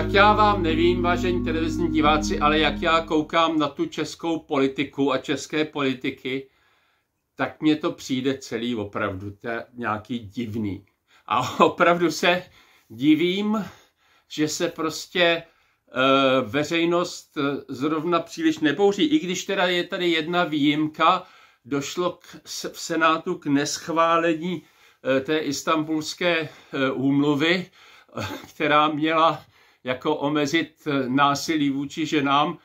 Tak já vám nevím, vážení televizní diváci, ale jak já koukám na tu českou politiku a české politiky, tak mně to přijde celý opravdu te, nějaký divný. A opravdu se divím, že se prostě e, veřejnost eh, zrovna příliš nebouří. I když teda je tady jedna výjimka, došlo k, v Senátu k neschválení e, té istambulské e, úmluvy, která měla jako omezit eh, násilí vůči ženám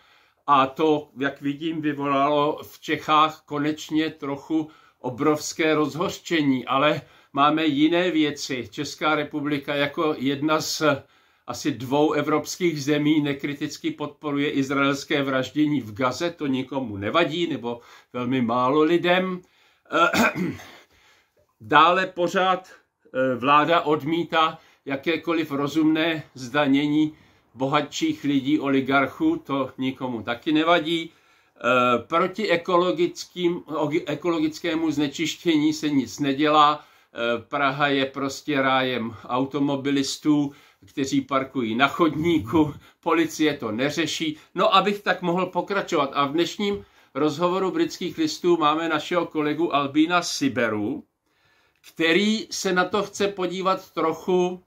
a to, jak vidím, vyvolalo v Čechách konečně trochu obrovské rozhořčení, ale máme jiné věci. Česká republika jako jedna z eh, asi dvou evropských zemí nekriticky podporuje izraelské vraždění v Gaze, to nikomu nevadí, nebo velmi málo lidem. Eh, Dále pořád vláda odmítá jakékoliv rozumné zdanění bohatších lidí, oligarchů, to nikomu taky nevadí. E, proti ekologickým, ekologickému znečištění se nic nedělá. E, Praha je prostě rájem automobilistů, kteří parkují na chodníku, policie to neřeší. No, abych tak mohl pokračovat. A v dnešním rozhovoru britských listů máme našeho kolegu Albína Siberu, který se na to chce podívat trochu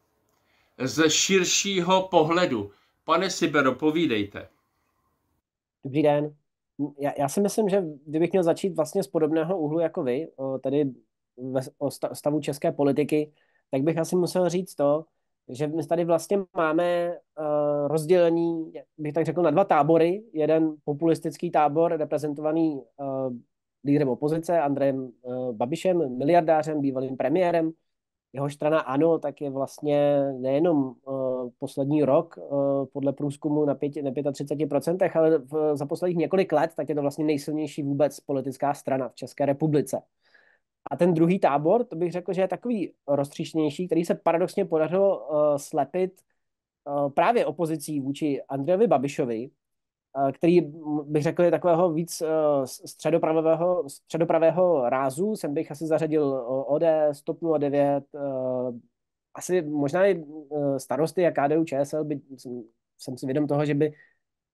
z širšího pohledu. Pane Sibero, povídejte. Dobrý den. Já, já si myslím, že kdybych měl začít vlastně z podobného úhlu jako vy, o, tady ve, o stavu české politiky, tak bych asi musel říct to, že my tady vlastně máme uh, rozdělení, bych tak řekl, na dva tábory. Jeden populistický tábor, reprezentovaný uh, lídrem opozice, Andrejem uh, Babišem, miliardářem, bývalým premiérem, jeho strana ANO tak je vlastně nejenom uh, poslední rok uh, podle průzkumu na, pěti, na 35%, ale v, za posledních několik let tak je to vlastně nejsilnější vůbec politická strana v České republice. A ten druhý tábor, to bych řekl, že je takový roztříštěnější, který se paradoxně podařilo uh, slepit uh, právě opozicí vůči Andrejovi Babišovi, Eh, který mm, bych řekl je takového víc eh, středopravého, středopravého rázu. Sem bych asi zařadil OD, Stop 09, asi možná i eh, starosty a KDU ČSL, by, jsem, jsem si vědom toho, že by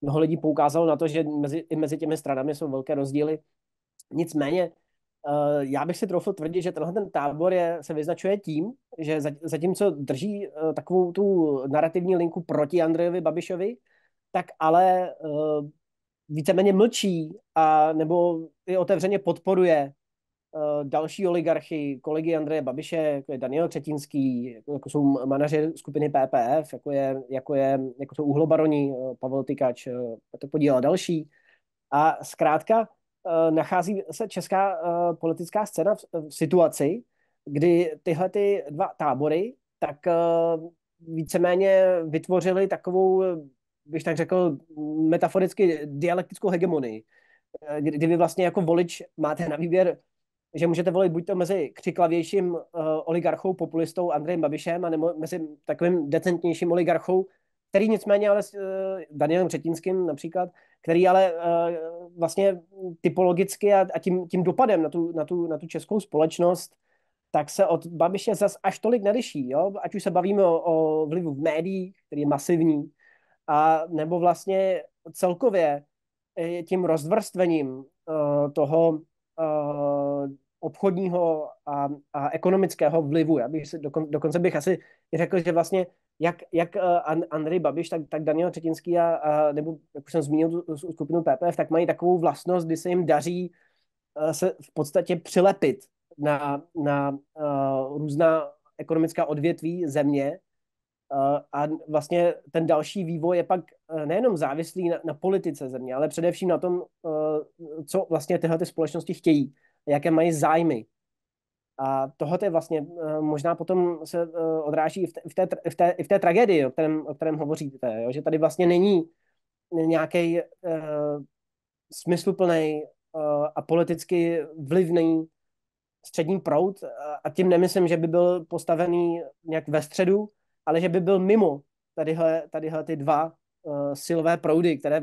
mnoho lidí poukázalo na to, že mezi, i mezi těmi stranami jsou velké rozdíly. Nicméně já bych si troufl tvrdit, že tenhle ten tábor je, se vyznačuje tím, že zatímco drží takovou tu narrativní linku proti Andrejovi Babišovi, tak ale uh, víceméně mlčí a nebo i otevřeně podporuje uh, další oligarchy, kolegy Andreje Babiše, jako je Daniel Třetínský, jako, jako jsou manaři skupiny PPF, jako, je, jako, je, jako jsou uhlobaroni, uh, eh, Pavel Tykač, uh, Petr Podíl a další. A zkrátka nachází se česká politická scéna v, v situaci, kdy tyhle ty dva tábory tak víceméně vytvořili takovou bych tak řekl, metaforicky dialektickou hegemonii, eh, kdy vy vlastně jako volič máte na výběr, že můžete volit buď to mezi křiklavějším eh, oligarchou, populistou Andrejem Babišem, anebo mezi takovým decentnějším oligarchou, který nicméně ale s eh, Danielem Třetínským například, který ale vlastně typologicky a, a tím, tím dopadem na tu, na, tu, na tu českou společnost tak se od Babiše zas až tolik neliší. Jo? Ať už se bavíme o, o vlivu v médiích, který je masivní, a nebo vlastně celkově eh, tím rozvrstvením eh, toho eh, obchodního a, a ekonomického vlivu. Já bych se dokon, dokonce bych asi řekl, že vlastně jak, jak Andrej Babiš, tak, tak Daniel Třetinský a, a nebo, jak už jsem zmínil, tu skupinu PPF, tak mají takovou vlastnost, kdy se jim daří se v podstatě přilepit na, na uh, různá ekonomická odvětví země Eh, a vlastně ten další vývoj je pak eh, nejenom závislý na, na politice země, ale především na tom, eh, co vlastně tyhle ty společnosti chtějí, jaké mají zájmy. A tohle je vlastně možná potom se odráží i v té, v té, v té, v té tragédii, o kterém, o kterém hovoříte, jo? že tady vlastně není nějaký uh, smysluplný uh, a politicky vlivný střední proud a tím nemyslím, že by byl postavený nějak ve středu, ale že by byl mimo tadyhle, tadyhle ty dva uh, silové proudy, které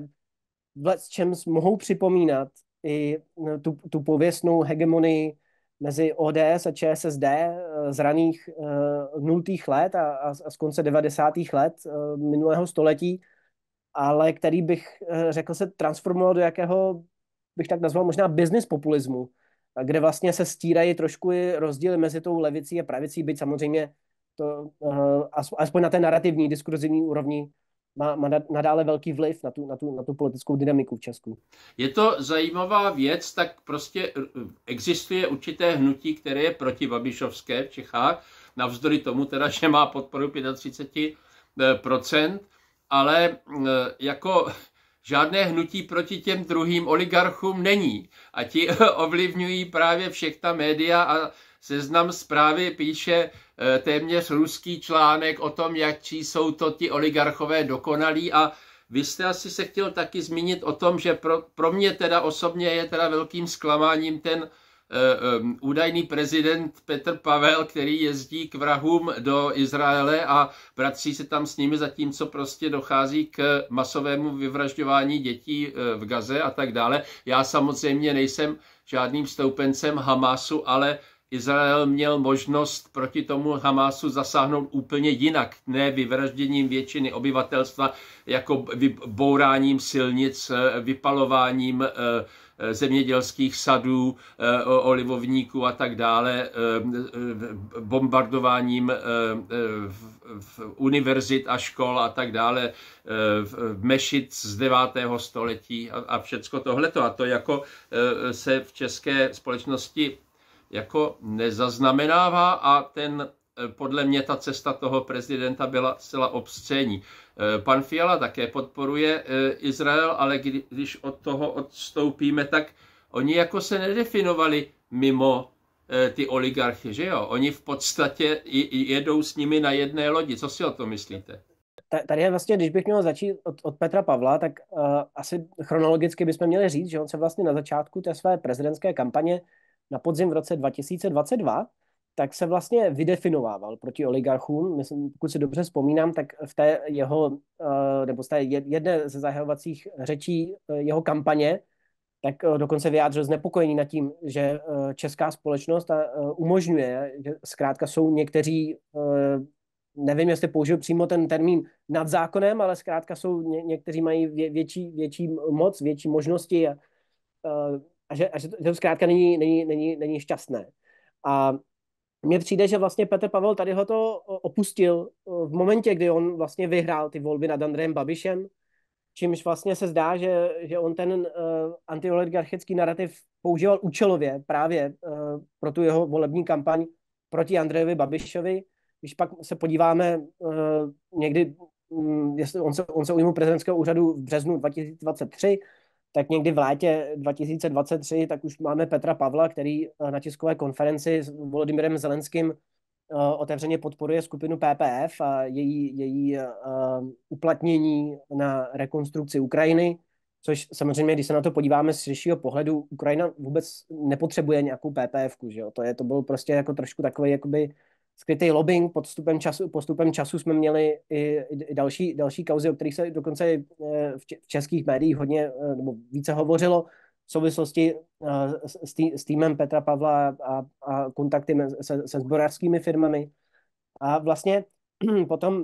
s čem mohou připomínat i eh, tu, tu pověstnou hegemonii mezi ODS a ČSSD eh, z raných uh, nultých let a, a, a z konce 90. let uh, minulého století, ale který bych uh, řekl se transformoval do jakého, bych tak nazval možná business populismu, kde vlastně se stírají trošku i rozdíly mezi tou levicí a pravicí, byť samozřejmě to, uh, aspoň na té narrativní, diskurzivní úrovni má, má nadále velký vliv na tu, na, tu, na tu politickou dynamiku v Česku. Je to zajímavá věc, tak prostě eh, existuje určité hnutí, které je proti Babišovské v Čechách, navzdory tomu teda, že má podporu 35%, eh, ale jako Žádné hnutí proti těm druhým oligarchům není a ti ovlivňují právě všechna média a seznam zprávy píše eh, téměř ruský článek o tom, jak čí jsou to ti oligarchové dokonalí a vy jste asi se chtěl taky zmínit o tom, že pro, pro mě teda osobně je teda velkým zklamáním ten Eh, údajný prezident Petr Pavel, který jezdí k vrahům do Izraele a bratří se tam s nimi, zatímco prostě dochází k masovému vyvražďování dětí eh, v Gaze a tak dále. Já samozřejmě nejsem žádným stoupencem Hamasu, ale Izrael měl možnost proti tomu Hamásu zasáhnout úplně jinak, ne vyvražděním většiny obyvatelstva, jako bouráním silnic, eh, vypalováním eh, eh, zemědělských sadů, olivovníků a tak dále, bombardováním univerzit a škol a tak dále, mešit z 9. století a všecko tohleto. A to jako se v české společnosti jako nezaznamenává a ten eh, podle mě ta cesta toho prezidenta byla zcela obscénní. Eh, pan Fiala také podporuje eh, Izrael, ale když od toho odstoupíme, tak oni jako se nedefinovali mimo ty oligarchy, že jo? Oni v podstatě jedou s nimi na jedné lodi. Co si o to myslíte? Tady je vlastně, když bych měl začít od, od Petra Pavla, tak uh, asi chronologicky bychom měli říct, že on se vlastně na začátku té své prezidentské kampaně na podzim v roce 2022, tak se vlastně vydefinovával proti oligarchům. Myslím, pokud si dobře vzpomínám, tak v té jeho, eh, nebo z té jedné ze zahajovacích řečí eh, jeho kampaně, tak eh, dokonce vyjádřil znepokojení nad tím, že česká společnost umožňuje, že zkrátka jsou někteří, nevím, jestli použil přímo ten termín nad zákonem, ale zkrátka jsou, někteří mají větší, větší moc, větší možnosti a že, a že, to, že to zkrátka není, není, není, není šťastné. A mně přijde, že vlastně Petr Pavel tady ho to opustil v momentě, kdy on vlastně vyhrál ty volby nad Andrejem Babišem, čímž vlastně se zdá, že, že on ten uh, eh, antioligarchický narrativ používal účelově právě uh, pro tu jeho volební kampaň proti Andrejovi Babišovi. Když pak se podíváme uh, někdy, um, jestli on se, on se ujmul prezidentského úřadu v březnu 2023, tak někdy v létě 2023, tak už máme Petra Pavla, který eh, na tiskové konferenci s Volodymyrem Zelenským eh, otevřeně podporuje skupinu PPF a její, její eh, uplatnění na rekonstrukci Ukrajiny, což samozřejmě, když se na to podíváme z širšího pohledu, Ukrajina vůbec nepotřebuje nějakou PPF, že jo? To, je, to byl prostě jako trošku takový jakoby skrytý lobbying, postupem času, postupem času jsme měli i, i další, další kauzy, o kterých se dokonce eh, v českých médiích hodně eh, nebo více hovořilo v souvislosti eh, s, tý, s týmem Petra Pavla a, a kontakty se, se zborářskými firmami. A vlastně potom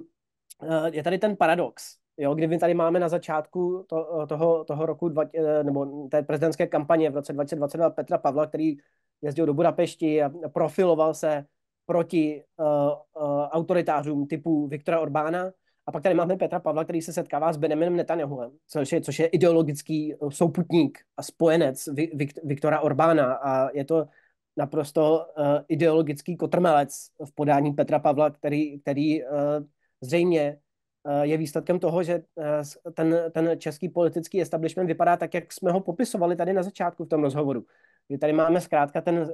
je tady ten paradox, jo, kdy my tady máme na začátku to, toho, toho roku, dva, nebo té prezidentské kampaně v roce 2022 Petra Pavla, který jezdil do Budapešti a profiloval se proti uh, uh, autoritářům typu Viktora Orbána. A pak tady máme Petra Pavla, který se setkává s Benjaminem Netanyahuem, což je, což je ideologický eh, souputník a spojenec Vi, Viktora Orbána. A je to naprosto uh, ideologický kotrmelec v podání Petra Pavla, který, který uh, zřejmě je výsledkem toho, že ten, ten český politický establishment vypadá tak, jak jsme ho popisovali tady na začátku v tom rozhovoru že tady máme zkrátka ten uh,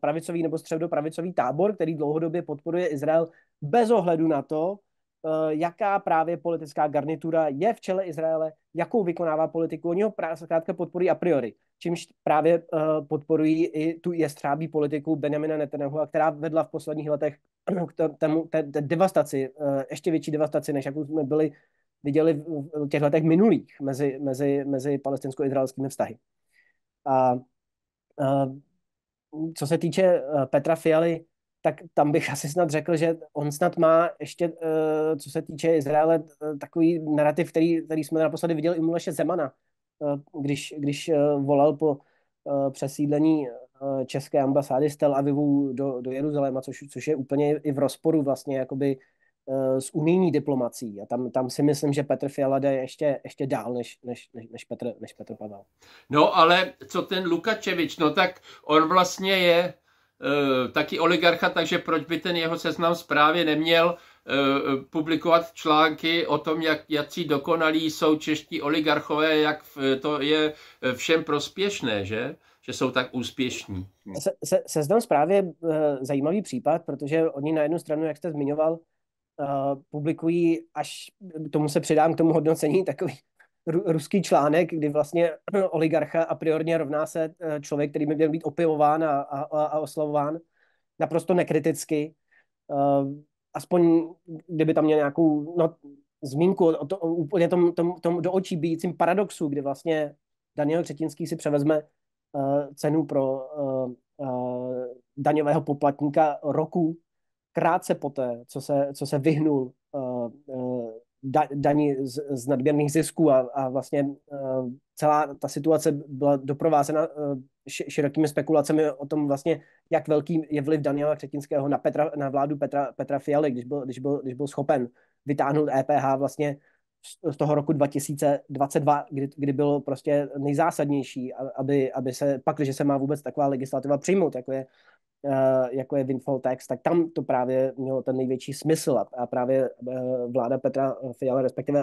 pravicový nebo středopravicový tábor, který dlouhodobě podporuje Izrael bez ohledu na to, uh, jaká právě politická garnitura je v čele Izraele, jakou vykonává politiku. Oni ho zkrátka podporují a priori, čímž právě uh, podporují i tu jestřábí politiku Benjamina Netanyahu, která vedla v posledních letech k tému, té, té devastaci, uh, ještě větší devastaci, než jakou jsme byli viděli v těch letech minulých mezi, mezi, mezi palestinsko-izraelskými vztahy. A Eh, co se týče eh, Petra Fialy, tak tam bych asi snad řekl, že on snad má ještě, eh, co se týče Izraele, takový narrativ, který, který jsme naposledy viděli i Muleše Zemana, když, když volal po přesídlení české ambasády z Tel Avivu do, do Jeruzaléma, což, což je úplně i v rozporu vlastně jakoby Eh, s unijní diplomací. A tam, tam si myslím, že Petr Fiala jde ještě, ještě dál než, než, než, Petr, než Petr Pavel. No ale co ten Lukačevič, no tak on vlastně je uh, taky oligarcha, takže proč by ten jeho seznam zprávě neměl uh, publikovat články o tom, jak jací dokonalí jsou čeští oligarchové, jak to je všem prospěšné, že? že jsou tak úspěšní. Se, se, seznam zprávě je zajímavý případ, protože oni na jednu stranu, jak jste zmiňoval, Eh, publikují, až tomu se přidám k tomu hodnocení, takový ruský článek, kdy vlastně oligarcha a priorně rovná se eh, člověk, který by měl být opivován a, a, a oslavován, naprosto nekriticky. Eh, aspoň, kdyby tam měl nějakou no, zmínku o, to, o úplně tom, tom, tom do očí bíjícím paradoxu, kdy vlastně Daniel Křetinský si převezme cenu pro daňového poplatníka roku krátce poté, co se, co se vyhnul eh, eh, da, daní z, z nadměrných zisků a, a vlastně uh, celá ta situace byla doprovázena uh, širokými spekulacemi o tom vlastně, jak velký je vliv Daniela Křetinského na, Petra, na vládu Petra, Petra Fialy, když byl, když, byl, když byl schopen vytáhnout EPH vlastně z toho roku 2022, kdy, kdy bylo prostě nejzásadnější, aby, aby se pak, když se má vůbec taková legislativa přijmout, jako je Eh, jako je Windfall Tax, tak tam to právě mělo ten největší smysl a právě eh, vláda Petra Fiala, respektive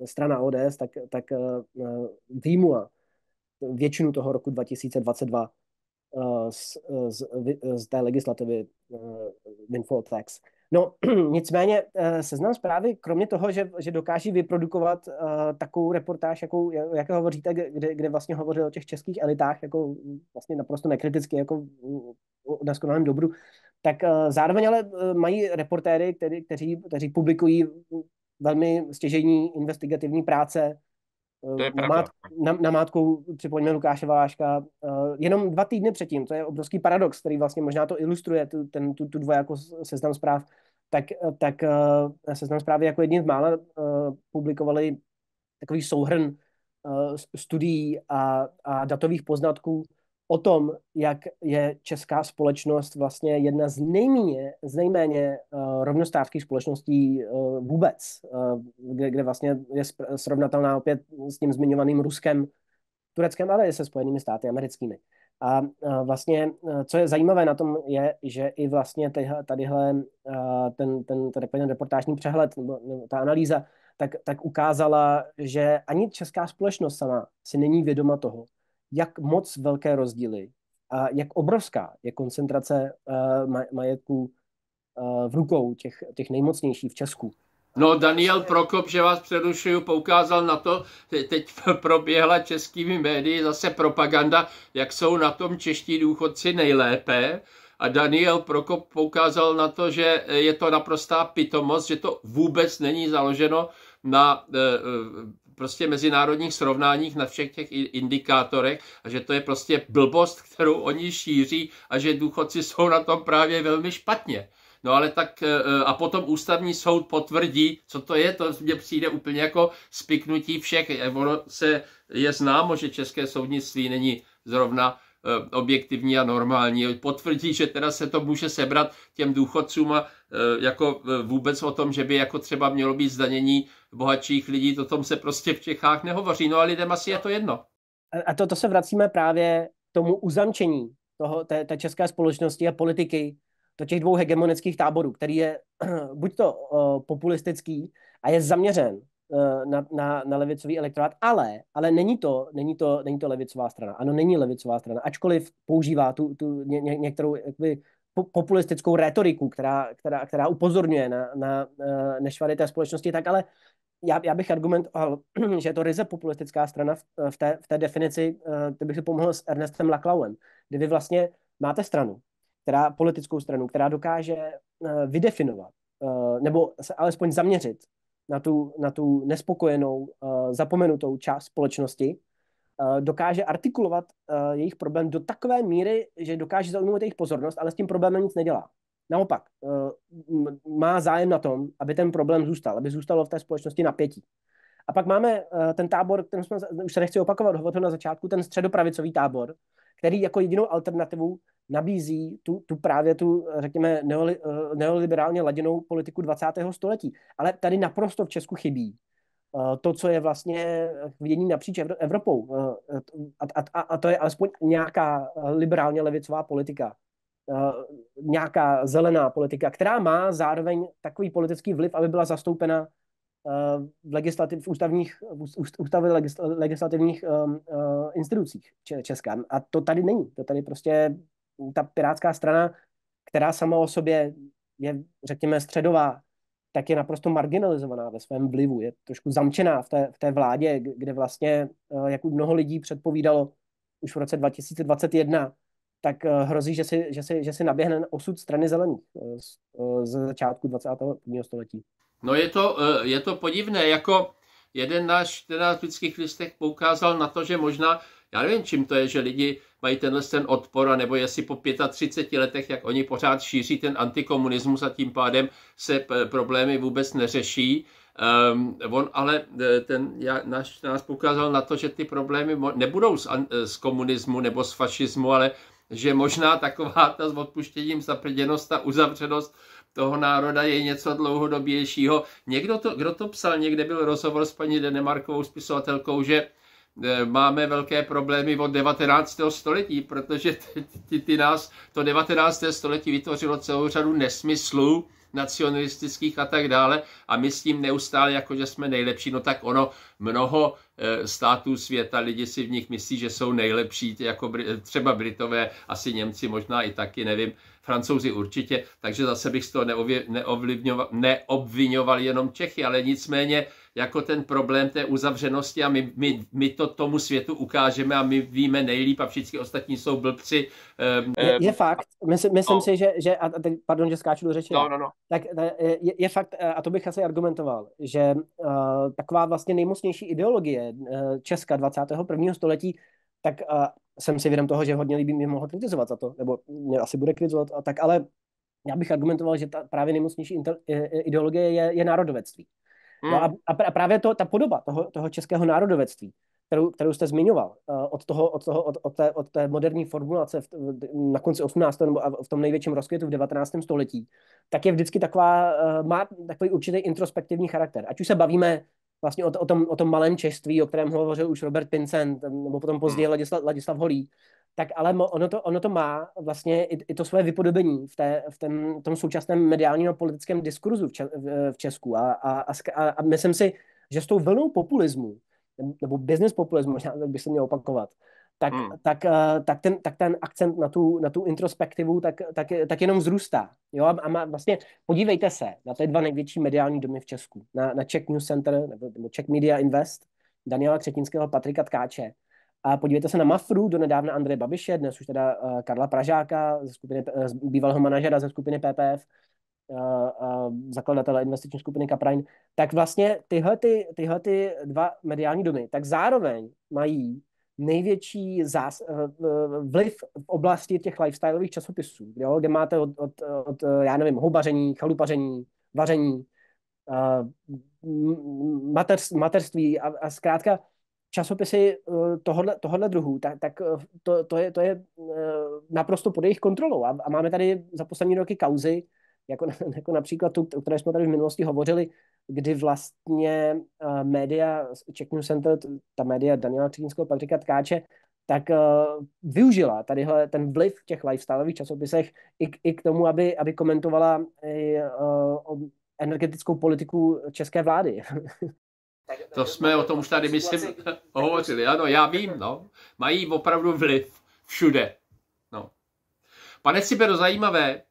eh, strana ODS, tak, tak výmula většinu toho roku 2022 z, z, z té legislativy Windfall Tax. No, nicméně seznam zprávy, kromě toho, že, že dokáží vyprodukovat uh, takovou reportáž, jakou, jak hovoříte, kde, kde vlastně hovořil o těch českých elitách, jako mm, vlastně naprosto nekriticky, jako mm, skonalém dobru, tak eh, zároveň ale eh, mají reportéry, který, kteří, kteří publikují velmi stěžení investigativní práce. Eh, na mátku pravda. Namát, Lukáše Valáška jenom dva týdny předtím, to je obrovský paradox, který vlastně možná to ilustruje, tu, ten, tu, tu dvojako seznam zpráv, tak, tak seznam zprávy jako jedním z mála publikovali takový souhrn studií a, a datových poznatků o tom, jak je česká společnost vlastně jedna z nejméně, z nejméně uh, eh, rovnostávkých společností uh, vůbec, uh, kde, kde vlastně je srovnatelná opět s tím zmiňovaným Ruskem, Tureckem, ale i se Spojenými státy americkými. A vlastně, co je zajímavé na tom, je, že i vlastně tadyhle ten, ten, ten, ten reportážní přehled, nebo, nebo ta analýza, tak, tak ukázala, že ani česká společnost sama si není vědoma toho, jak moc velké rozdíly a jak obrovská je koncentrace eh, majetku eh, v rukou těch, těch nejmocnějších v Česku. No, Daniel Prokop, že vás přerušuju, poukázal na to, teď proběhla českými médii zase propaganda, jak jsou na tom čeští důchodci nejlépe. A Daniel Prokop poukázal na to, že je to naprostá pitomost, že to vůbec není založeno na eh, prostě mezinárodních srovnáních na všech těch indikátorech a že to je prostě blbost, kterou oni šíří a že důchodci jsou na tom právě velmi špatně. No ale tak e, e, a potom ústavní soud potvrdí, co to je, to mně přijde úplně jako spiknutí všech. E, ono se je známo, že české soudnictví není zrovna Eh, objektivní a normální. Potvrdí, že teda se to může sebrat těm důchodcům a eh, jako eh, vůbec o tom, že by jako třeba mělo být zdanění bohatších lidí, to tom se prostě v Čechách nehovoří. No a lidem asi je to jedno. A to, to se vracíme právě k tomu uzamčení toho, té, té české společnosti a politiky do těch dvou hegemonických táborů, který je buď to uh, populistický a je zaměřen Eh, na, na, na levicový elektorát, ale, ale není, to, není, to, není to levicová strana. Ano, není levicová strana, ačkoliv používá tu, tu ně, ně, některou jakby, populistickou retoriku, která, která, která upozorňuje na, na eh, nešvary té společnosti, tak ale já, já bych argumentoval, že je to ryze populistická strana v, eh, v, té, v té definici, bych si pomohl s Ernestem Laklauem, kdy vy vlastně máte stranu, která, politickou stranu, která dokáže vydefinovat nebo se alespoň zaměřit na tu, na tu nespokojenou, eh, zapomenutou část společnosti, eh, dokáže artikulovat eh, jejich problém do takové míry, že dokáže zaujmout jejich pozornost, ale s tím problémem nic nedělá. Naopak, má zájem na tom, aby ten problém zůstal, aby zůstalo v té společnosti napětí. A pak máme ten tábor, ten jsme, už se nechci opakovat, hovořil na začátku, ten středopravicový tábor, který jako jedinou alternativu nabízí tu, tu právě tu, řekněme, neoli, eh, neoliberálně laděnou politiku 20. století. Ale tady naprosto v Česku chybí eh, to, co je vlastně eh, vidění napříč Evropou. A, a, a to je alespoň nějaká liberálně levicová politika. Nějaká zelená politika, která má zároveň takový politický vliv, aby byla zastoupena v, legislativ, v ústavních, v ústavě legislativních um, uh, institucích česká. A to tady není. To tady prostě ta pirátská strana, která sama o sobě je, řekněme, středová, tak je naprosto marginalizovaná ve svém vlivu, je trošku zamčená v té, v té vládě, kde vlastně, eh, jak už mnoho lidí předpovídalo už v roce 2021, tak eh, hrozí, že si, že si, že si naběhne osud strany zelených eh, ze začátku 21. století. No je to, je to podivné, jako jeden náš ten v lidských listech poukázal na to, že možná já nevím, čím to je, že lidi mají tenhle ten odpor, nebo jestli po 35 letech, jak oni pořád šíří ten antikomunismus a tím pádem se eh, problémy vůbec neřeší. Um, on ale eh, ten, já, náš, nás poukázal na to, že ty problémy nebudou z, z eh, komunismu nebo z fašismu, ale že možná taková ta s odpuštěním zaprděnost, ta uzavřenost toho národa je něco dlouhodobějšího. Někdo to, kdo to psal, někde byl rozhovor s paní Denemarkovou, spisovatelkou, že uh, Eh, máme velké problémy od 19. století, protože ty, ty nás, to 19. století vytvořilo celou řadu nesmyslů, nacionalistických a tak dále a my s tím neustále jako, že jsme nejlepší, no tak ono mnoho eh, států světa, lidi si v nich myslí, že jsou nejlepší, jako třeba Britové, asi Němci možná i taky, nevím, francouzi určitě, takže zase bych z toho neobvinoval jenom Čechy, ale nicméně jako ten problém té uzavřenosti a my, my, my to tomu světu ukážeme a my víme nejlíp a všichni ostatní jsou blbci. Ehm, je, je ehm, fakt, myslím, myslím no. si, že, že a teď, pardon, že skáču do řeči, no, no, no. tak eh, je, je fakt, eh, a to bych asi argumentoval, že uh, taková vlastně nejmocnější ideologie uh, Česka 21. století, tak jsem si vědom toho, že hodně lidí mě mohlo kritizovat za to, nebo mě asi bude kritizovat a tak, ale já bych argumentoval, že ta právě nejmocnější ideologie je, je národovectví. Hmm. No a, a právě to, ta podoba toho, toho českého národovectví, kterou, kterou jste zmiňoval, eh, od, toho, od, toho, od, od, té, od té moderní formulace v, na konci 18. nebo v tom největším rozkvětu v 19. století, tak je vždycky taková, eh, má takový určitý introspektivní charakter. Ať už se bavíme vlastně o, o, tom, o tom malém čeství, o kterém hovořil už Robert Pincent, nebo potom později hmm. Ladislav, Ladislav Holý, tak ale ono to, ono to má vlastně i, i to svoje vypodobení v, té, v ten, tom současném mediálním a politickém diskurzu v, če, v Česku. A, a, a, a myslím si, že s tou vlnou populismu, nebo business populismu, možná bych se měl opakovat, tak, hmm. tak, eh, tak, ten, tak ten akcent na tu, na tu introspektivu tak, tak, tak jenom vzrůstá. Jo? A má, vlastně podívejte se na ty dva největší mediální domy v Česku. Na, na Czech News Center, nebo, nebo Czech Media Invest, Daniela Křetinského, Patrika Tkáče. A podívejte se na Mafru, do nedávna Andreje Babiše, dnes už teda eh, Karla Pražáka, ze skupiny, uh, bývalého manažera ze skupiny PPF, zakladatele investiční skupiny Caprain. tak vlastně tyhle, ty, tyhle ty dva mediální domy, tak zároveň mají největší zás, eh, eh, vliv v oblasti těch lifestyleových časopisů, jo, kde máte od, od, od, eh, já nevím, houbaření, chalupaření, vaření, mater, materství a, a zkrátka časopisy tohohle, tohohle druhu, tak, tak to, to, je, to je naprosto pod jejich kontrolou. A, a máme tady za poslední roky kauzy, jako, jako například tu, o které jsme tady v minulosti hovořili, kdy vlastně uh, média, Czech News Center, ta média Daniela Třínského, Patrika Tkáče, tak uh, využila tadyhle ten vliv v těch lifestyleových časopisech i, i k tomu, aby, aby komentovala i, uh, energetickou politiku české vlády. To jsme o tom už tady, myslím, hovořili. Ano, já vím, no. Mají opravdu vliv všude. No. Pane Sibero, zajímavé,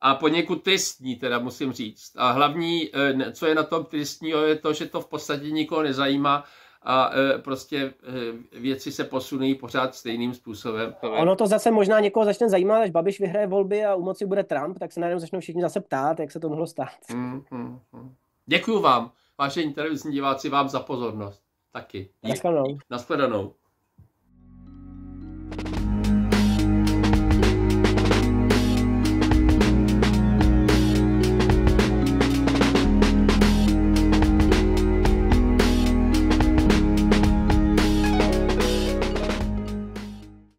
a poněkud tristní, teda musím říct. A hlavní, eh, co je na tom tristního, je to, že to v podstatě nikoho nezajímá a eh, prostě eh, věci se posunují pořád stejným způsobem. Ono to zase možná někoho začne zajímat, až Babiš vyhraje volby a u moci bude Trump, tak se najednou začnou všichni zase ptát, jak se to mohlo stát. Mm, mm, mm. Děkuju vám, vážení televizní diváci, vám za pozornost. Taky. Díky. Naschledanou. Naschledanou.